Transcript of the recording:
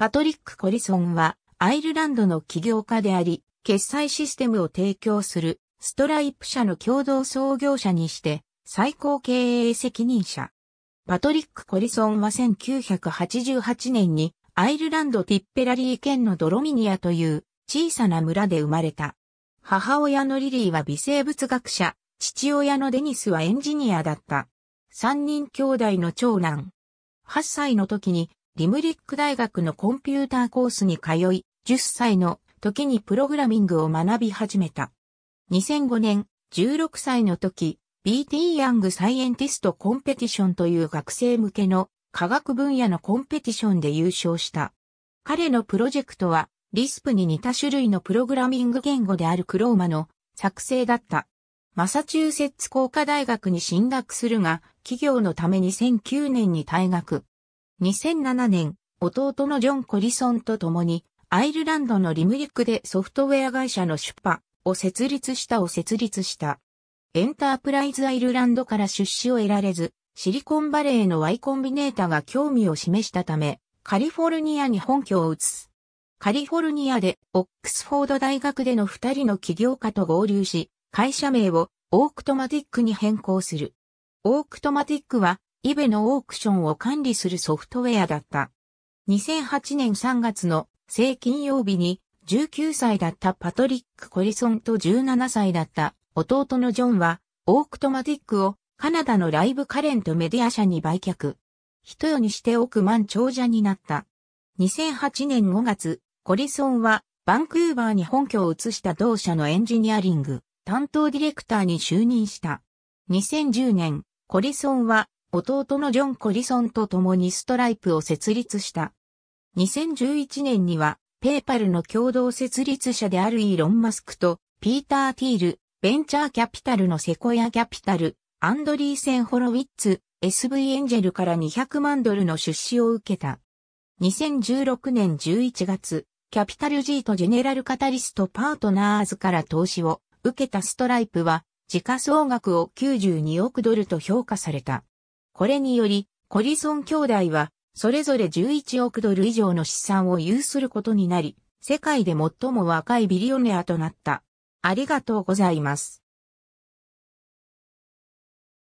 パトリック・コリソンは、アイルランドの起業家であり、決済システムを提供する、ストライプ社の共同創業者にして、最高経営責任者。パトリック・コリソンは1988年に、アイルランド・ティッペラリー県のドロミニアという小さな村で生まれた。母親のリリーは微生物学者、父親のデニスはエンジニアだった。三人兄弟の長男。8歳の時にリムリック大学のコンピューターコースに通い、10歳の時にプログラミングを学び始めた。2005年、16歳の時、BT ヤングサイエンティストコンペティションという学生向けの科学分野のコンペティションで優勝した。彼のプロジェクトは、リスプに似た種類のプログラミング言語であるクローマの作成だった。マサチューセッツ工科大学に進学するが、企業のために2009年に退学。2007年、弟のジョン・コリソンと共に、アイルランドのリムリックでソフトウェア会社の出版を設立したを設立した。エンタープライズアイルランドから出資を得られず、シリコンバレーの Y コンビネータが興味を示したため、カリフォルニアに本拠を移す。カリフォルニアでオックスフォード大学での二人の起業家と合流し、会社名をオークトマティックに変更する。オークトマティックはイベのオークションを管理するソフトウェアだった。2008年3月の正金曜日に19歳だったパトリック・コリソンと17歳だった弟のジョンはオークトマティックをカナダのライブカレントメディア社に売却。一夜にして億万長者になった。2008年5月、コリソンはバンクーバーに本拠を移した同社のエンジニアリング担当ディレクターに就任した。2010年、コリソンは弟のジョン・コリソンと共にストライプを設立した。2011年には、ペーパルの共同設立者であるイーロン・マスクと、ピーター・ティール、ベンチャーキャピタルのセコヤ・キャピタル、アンドリーセン・ホロウィッツ、SV エンジェルから200万ドルの出資を受けた。2016年11月、キャピタル G とジェネラルカタリストパートナーズから投資を受けたストライプは、時価総額を92億ドルと評価された。これにより、コリソン兄弟は、それぞれ11億ドル以上の資産を有することになり、世界で最も若いビリオネアとなった。ありがとうございます。